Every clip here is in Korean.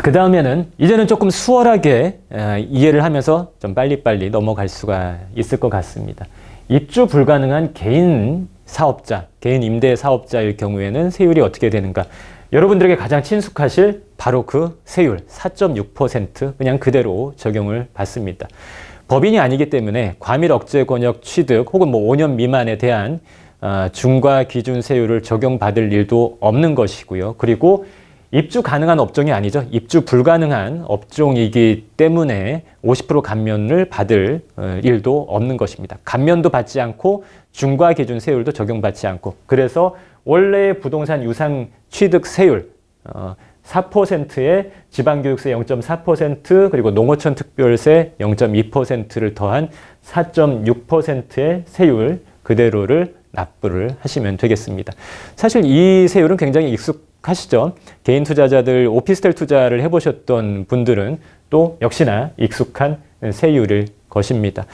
아, 그 다음에는 이제는 조금 수월하게 이해를 하면서 좀 빨리빨리 넘어갈 수가 있을 것 같습니다. 입주 불가능한 개인 사업자, 개인 임대 사업자일 경우에는 세율이 어떻게 되는가? 여러분들에게 가장 친숙하실 바로 그 세율 4.6% 그냥 그대로 적용을 받습니다. 법인이 아니기 때문에 과밀 억제 권역 취득 혹은 뭐 5년 미만에 대한 어, 중과 기준 세율을 적용받을 일도 없는 것이고요. 그리고 입주 가능한 업종이 아니죠. 입주 불가능한 업종이기 때문에 50% 감면을 받을 어, 일도 없는 것입니다. 감면도 받지 않고 중과 기준 세율도 적용받지 않고 그래서 원래 부동산 유상 취득 세율 4%에 어, 지방교육세 0.4% 그리고 농어촌 특별세 0.2%를 더한 4.6%의 세율 그대로를 납부를 하시면 되겠습니다. 사실 이 세율은 굉장히 익숙 하시죠. 개인 투자자들 오피스텔 투자를 해보셨던 분들은 또 역시나 익숙한 세율일 것입니다.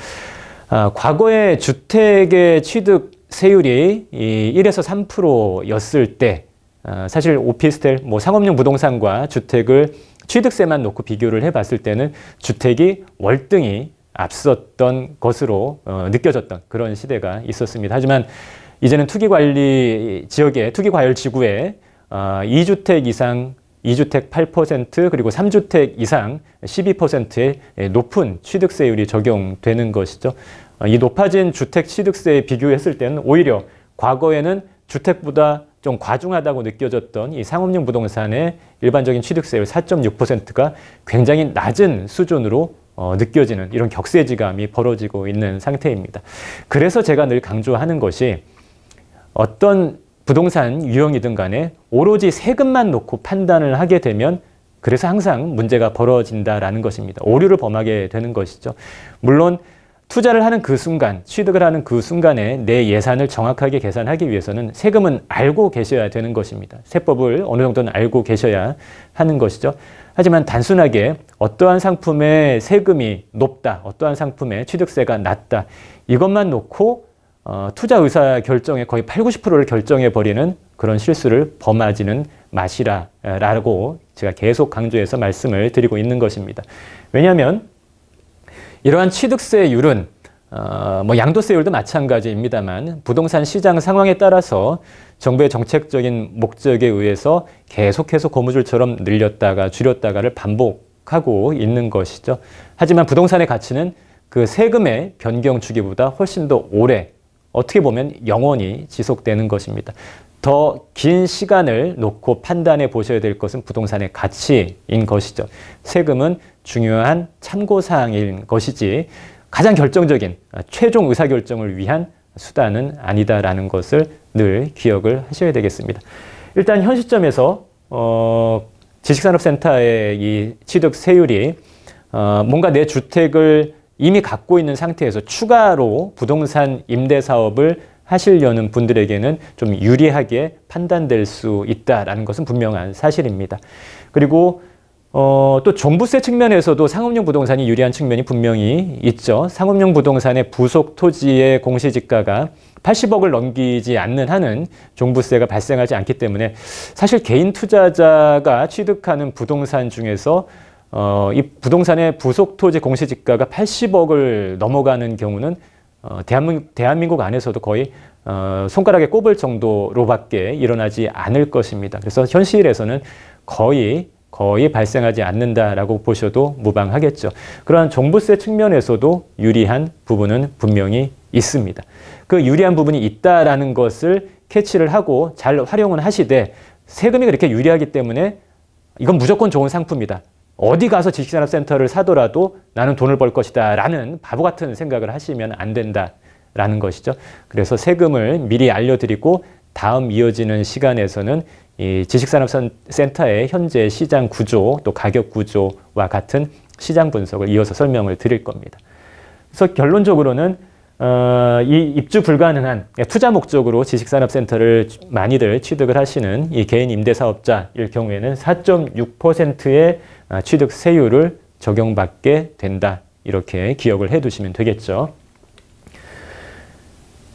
아, 과거에 주택의 취득 세율이 이 1에서 3%였을 때 아, 사실 오피스텔, 뭐 상업용 부동산과 주택을 취득세만 놓고 비교를 해봤을 때는 주택이 월등히 앞섰던 것으로 어, 느껴졌던 그런 시대가 있었습니다. 하지만 이제는 투기관리 지역에, 투기과열 지구에 2주택 아, 이상 2주택 8% 그리고 3주택 이상 12%의 예, 높은 취득세율이 적용되는 것이죠. 아, 이 높아진 주택 취득세에 비교했을 때는 오히려 과거에는 주택보다 좀 과중하다고 느껴졌던 이 상업용 부동산의 일반적인 취득세율 4.6%가 굉장히 낮은 수준으로 어, 느껴지는 이런 격세지감이 벌어지고 있는 상태입니다. 그래서 제가 늘 강조하는 것이 어떤 부동산 유형이든 간에 오로지 세금만 놓고 판단을 하게 되면 그래서 항상 문제가 벌어진다라는 것입니다. 오류를 범하게 되는 것이죠. 물론 투자를 하는 그 순간, 취득을 하는 그 순간에 내 예산을 정확하게 계산하기 위해서는 세금은 알고 계셔야 되는 것입니다. 세법을 어느 정도는 알고 계셔야 하는 것이죠. 하지만 단순하게 어떠한 상품의 세금이 높다, 어떠한 상품의 취득세가 낮다, 이것만 놓고 어, 투자 의사 결정에 거의 8, 0 90%를 결정해 버리는 그런 실수를 범하지는 마시라라고 제가 계속 강조해서 말씀을 드리고 있는 것입니다. 왜냐하면 이러한 취득세율은 어, 뭐 양도세율도 마찬가지입니다만 부동산 시장 상황에 따라서 정부의 정책적인 목적에 의해서 계속해서 고무줄처럼 늘렸다가 줄였다가를 반복하고 있는 것이죠. 하지만 부동산의 가치는 그 세금의 변경 주기보다 훨씬 더 오래 어떻게 보면 영원히 지속되는 것입니다. 더 긴 시간을 놓고 판단해 보셔야 될 것은 부동산의 가치인 것이죠. 세금은 중요한 참고사항인 것이지 가장 결정적인 아, 최종 의사결정을 위한 수단은 아니다라는 것을 늘 기억을 하셔야 되겠습니다. 일단 현 시점에서 어, 지식산업센터의 이 취득세율이 어, 뭔가 내 주택을 이미 갖고 있는 상태에서 추가로 부동산 임대 사업을 하시려는 분들에게는 좀 유리하게 판단될 수 있다라는 것은 분명한 사실입니다. 그리고 어, 또 종부세 측면에서도 상업용 부동산이 유리한 측면이 분명히 있죠. 상업용 부동산의 부속 토지의 공시지가가 80억을 넘기지 않는 한은 종부세가 발생하지 않기 때문에 사실 개인 투자자가 취득하는 부동산 중에서 어, 이 부동산의 부속 토지 공시지가가 80억을 넘어가는 경우는 어, 대한민국, 대한민국 안에서도 거의 어, 손가락에 꼽을 정도로밖에 일어나지 않을 것입니다. 그래서 현실에서는 거의 거의 발생하지 않는다라고 보셔도 무방하겠죠. 그러한 종부세 측면에서도 유리한 부분은 분명히 있습니다. 그 유리한 부분이 있다라는 것을 캐치를 하고 잘활용을 하시되 세금이 그렇게 유리하기 때문에 이건 무조건 좋은 상품이다. 어디 가서 지식산업센터를 사더라도 나는 돈을 벌 것이다 라는 바보 같은 생각을 하시면 안 된다 라는 것이죠. 그래서 세금을 미리 알려드리고 다음 이어지는 시간에서는 이 지식산업센터의 현재 시장 구조 또 가격 구조와 같은 시장 분석을 이어서 설명을 드릴 겁니다. 그래서 결론적으로는 어, 이 입주 불가능한 예, 투자 목적으로 지식산업센터를 많이들 취득을 하시는 이 개인 임대사업자일 경우에는 4.6%의 아, 취득세율을 적용받게 된다. 이렇게 기억을 해두시면 되겠죠.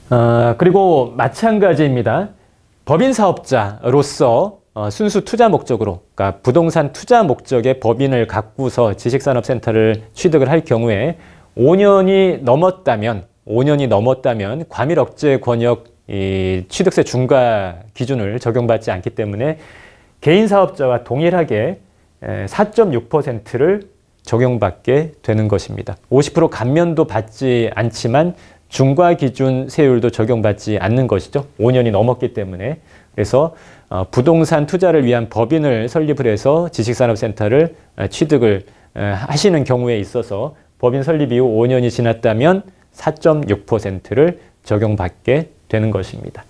어, 그리고 마찬가지입니다. 법인 사업자로서 어, 순수 투자 목적으로, 그러니까 부동산 투자 목적의 법인을 갖고서 지식산업센터를 취득을 할 경우에 5년이 넘었다면, 5년이 넘었다면 과밀 억제 권역 취득세 중과 기준을 적용받지 않기 때문에 개인 사업자와 동일하게 4.6%를 적용받게 되는 것입니다. 50% 감면도 받지 않지만 중과 기준 세율도 적용받지 않는 것이죠. 5년이 넘었기 때문에. 그래서 어, 부동산 투자를 위한 법인을 설립을 해서 지식산업센터를 취득을 하시는 경우에 있어서 법인 설립 이후 5년이 지났다면 4.6%를 적용받게 되는 것입니다.